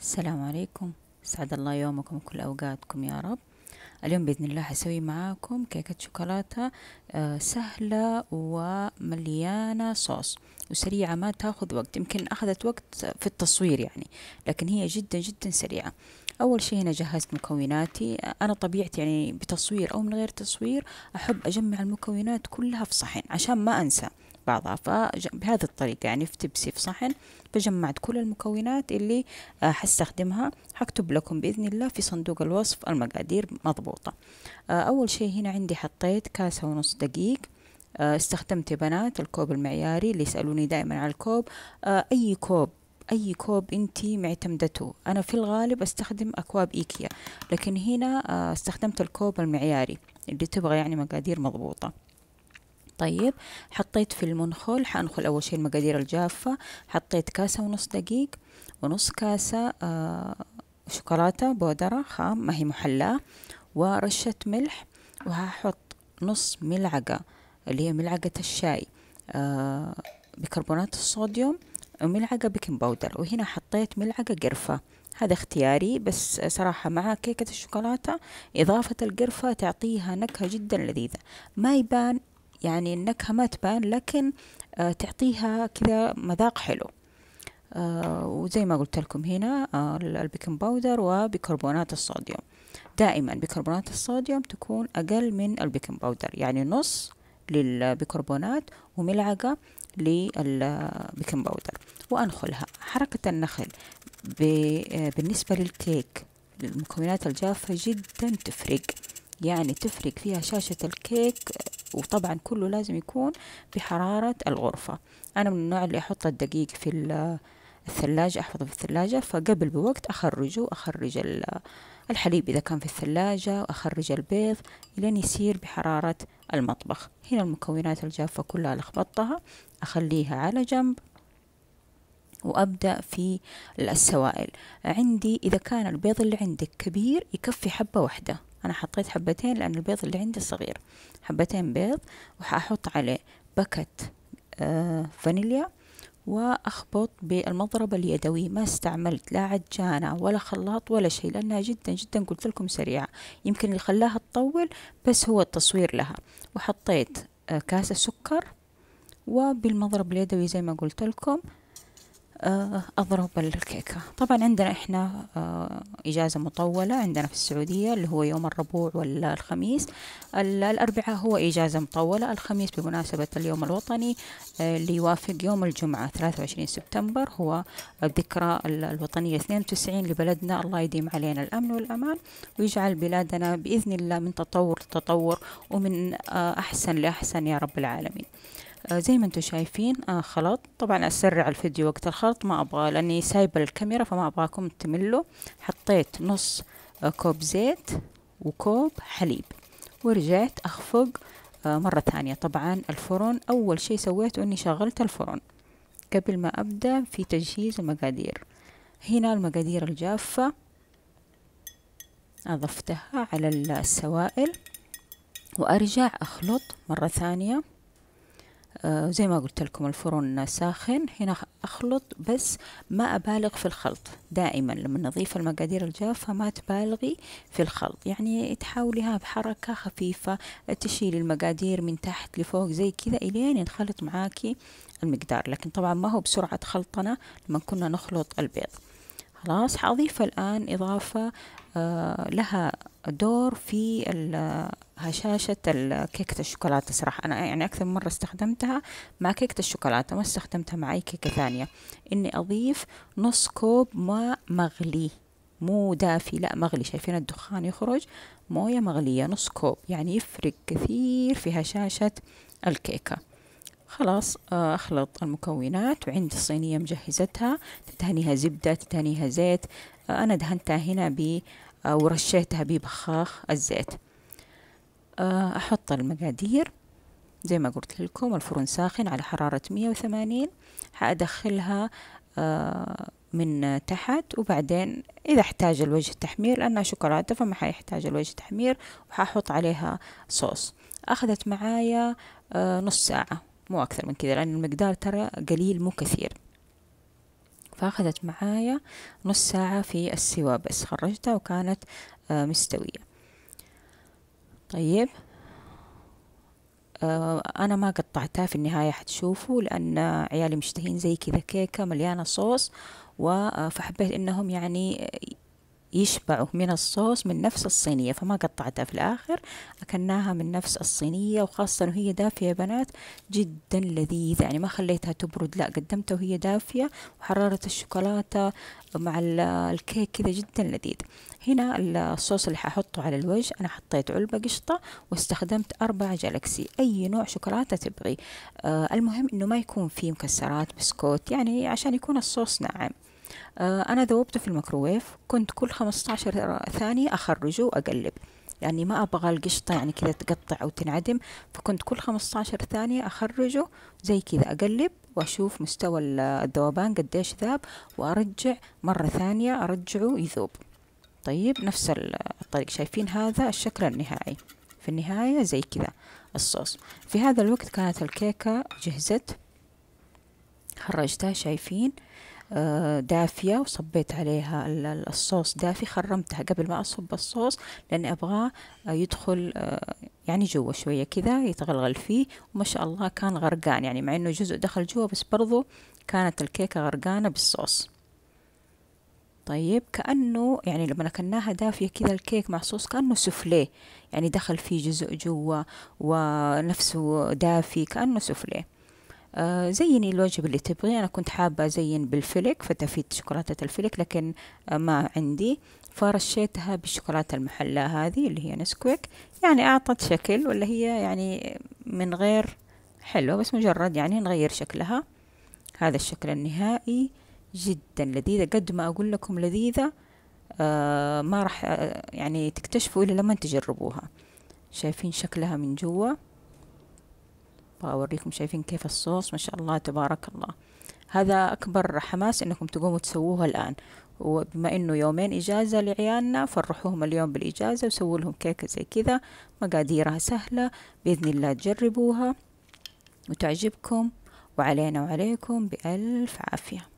السلام عليكم سعد الله يومكم كل أوقاتكم يا رب اليوم بإذن الله حسوي معاكم كيكة شوكولاتة آه، سهلة ومليانة صوص وسريعة ما تاخذ وقت يمكن أخذت وقت في التصوير يعني لكن هي جدا جدا سريعة أول شيء هنا جهزت مكوناتي أنا طبيعتي يعني بتصوير أو من غير تصوير أحب أجمع المكونات كلها في صحن عشان ما أنسى بعضها فبهذه الطريقة يعني في تبسي في صحن فجمعت كل المكونات اللي آه، حستخدمها هكتب لكم بإذن الله في صندوق الوصف المقادير مضبوطة آه، أول شيء هنا عندي حطيت كاسة ونص دقيق آه، استخدمت يا بنات الكوب المعياري اللي يسألوني دائما على الكوب أي كوب أي كوب أنت معتمدته أنا في الغالب أستخدم أكواب إيكيا لكن هنا استخدمت الكوب المعياري اللي تبغى يعني مقادير مضبوطة طيب حطيت في المنخل حأنخل أول شيء المقادير الجافة حطيت كاسة ونص دقيق ونص كاسة آه شوكولاتة بودرة خام ما هي محلاة ورشة ملح وهحط نص ملعقة اللي هي ملعقة الشاي آه بكربونات الصوديوم وملعقة بيكنج باودر وهنا حطيت ملعقة قرفة هذا اختياري بس صراحة مع كيكة الشوكولاتة إضافة القرفة تعطيها نكهة جدا لذيذة ما يبان يعني النكهة ما تبان لكن آه، تعطيها كذا مذاق حلو آه، وزي ما قلت لكم هنا آه، البيكنج باودر وبيكربونات الصوديوم دائما بيكربونات الصوديوم تكون أقل من البيكنج باودر يعني نص للبيكربونات وملعقة للبيكنج باودر وأنخلها حركة النخل بالنسبة للكيك المكونات الجافة جدا تفرق يعني تفرق فيها شاشة الكيك وطبعا كله لازم يكون بحرارة الغرفة أنا من النوع اللي أحط الدقيق في الثلاجة أحفظه في الثلاجة فقبل بوقت أخرجه أخرج الحليب إذا كان في الثلاجة وأخرج البيض لين يصير بحرارة المطبخ هنا المكونات الجافة كلها لخبطتها أخليها على جنب وأبدأ في السوائل عندي إذا كان البيض اللي عندك كبير يكفي حبة واحدة أنا حطيت حبتين لأن البيض اللي عندي صغير حبتين بيض وحأحط عليه باكت آه، فانيليا وأخبط بالمضربة اليدوي ما استعملت لا عجانة ولا خلاط ولا شيء لأنها جدا جدا قلت لكم سريعة يمكن اللي خلاها تطول بس هو التصوير لها وحطيت آه، كاسة سكر وبالمضرب اليدوي زي ما قلت لكم آه، أضرب الكيكة طبعا عندنا إحنا آه، إجازة مطولة عندنا في السعودية اللي هو يوم الربوع والخميس الأربعاء هو إجازة مطولة الخميس بمناسبة اليوم الوطني آه، اللي يوافق يوم الجمعة 23 سبتمبر هو الذكرى الوطنية 92 لبلدنا الله يديم علينا الأمن والأمان ويجعل بلادنا بإذن الله من تطور تطور ومن أحسن لأحسن يا رب العالمين آه، زي ما انتم شايفين آه، خلط طبعا اسرع الفيديو وقت الخلط ما ابغى لاني سايبه الكاميرا فما ابغاكم تملوا حطيت نص آه، كوب زيت وكوب حليب ورجعت اخفق مرة ثانية طبعا الفرن أول شي سويته أني شغلت الفرن قبل ما أبدأ في تجهيز المقادير هنا المقادير الجافة أضفتها على السوائل وأرجع أخلط مرة ثانية آه زي ما قلت لكم الفرن ساخن هنا أخلط بس ما أبالغ في الخلط دائما لما نضيف المقادير الجافة ما تبالغي في الخلط يعني تحاوليها بحركة خفيفة تشيلي المقادير من تحت لفوق زي كذا إلين ينخلط معاكي المقدار لكن طبعا ما هو بسرعة خلطنا لما كنا نخلط البيض خلاص حأضيف الآن إضافة آه لها دور في هشاشة كيكة الشوكولاتة صراحة أنا يعني أكثر مرة استخدمتها مع كيكة الشوكولاتة ما استخدمتها مع أي كيكة ثانية إني أضيف نص كوب ماء مغلي مو دافي لا مغلي شايفين الدخان يخرج موية مغلية نص كوب يعني يفرق كثير في هشاشة الكيكة خلاص آه، أخلط المكونات وعندي الصينية مجهزتها تدهنيها زبدة تدهنيها زيت آه، أنا دهنتها هنا ب آه، ورشيتها ببخاخ الزيت آه، أحط المقادير زي ما قلت لكم الفرن ساخن على حرارة 180 حأدخلها آه، من تحت وبعدين إذا احتاج الوجه تحمير لأنها شوكولاتة فما حيحتاج الوجه تحمير وححط عليها صوص أخذت معايا آه، نص ساعة مو أكثر من كذا لأن المقدار ترى قليل مو كثير فأخذت معايا نص ساعة في السوا بس خرجتها وكانت مستوية طيب آه أنا ما قطعتها في النهاية حتشوفوا لأن عيالي مشتهين زي كذا كيكة مليانة صوص فحبيت إنهم يعني يشبعوا من الصوص من نفس الصينية فما قطعتها في الآخر أكلناها من نفس الصينية وخاصة وهي دافية يا بنات جدا لذيذة يعني ما خليتها تبرد لا قدمتها وهي دافية وحرارة الشوكولاتة مع الكيك كذا جدا لذيذ هنا الصوص اللي ححطه على الوجه أنا حطيت علبة قشطة واستخدمت أربع جالكسي أي نوع شوكولاتة تبغي آه المهم إنه ما يكون فيه مكسرات بسكوت يعني عشان يكون الصوص ناعم آه، أنا ذوبته في الميكروويف كنت كل 15 ثانية أخرجه وأقلب لأني يعني ما أبغى القشطة يعني كذا تقطع أو تنعدم فكنت كل 15 ثانية أخرجه زي كذا أقلب وأشوف مستوى الذوبان قديش ذاب وأرجع مرة ثانية أرجعه يذوب طيب نفس الطريق شايفين هذا الشكل النهائي في النهاية زي كذا الصوص في هذا الوقت كانت الكيكة جهزت خرجتها شايفين آه، دافية وصبيت عليها الصوص دافي خرمتها قبل ما أصب الصوص لأني أبغاه آه، يدخل آه، يعني جوا شوية كذا يتغلغل فيه وما شاء الله كان غرقان يعني مع إنه جزء دخل جوا بس برضو كانت الكيكة غرقانة بالصوص طيب كأنه يعني لما أكلناها دافية كذا الكيك مع صوص كأنه سفليه يعني دخل فيه جزء جوا ونفسه دافي كأنه سفليه آه، زيني الوجب اللي تبغي أنا كنت حابة أزين بالفلك فتفيد شوكولاتة الفلك لكن آه، ما عندي فرشيتها بالشوكولاتة المحلاة هذه اللي هي نسكويك يعني أعطت شكل ولا هي يعني من غير حلوة بس مجرد يعني نغير شكلها هذا الشكل النهائي جدا لذيذة قد ما أقول لكم لذيذة آه ما راح آه، يعني تكتشفوا إلا لما تجربوها شايفين شكلها من جوا بوريكم شايفين كيف الصوص ما شاء الله تبارك الله هذا أكبر حماس إنكم تقوموا تسووها الآن وبما إنه يومين إجازة لعيالنا فرحوهم اليوم بالإجازة وسووا لهم كيكة زي كذا مقاديرها سهلة بإذن الله تجربوها وتعجبكم وعلينا وعليكم بألف عافية